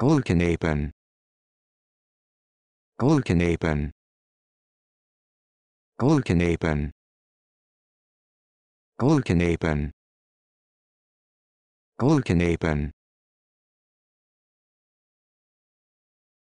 Glucanapin. Glucanapin. Glucanapin. Glucanapin. Gluconapin.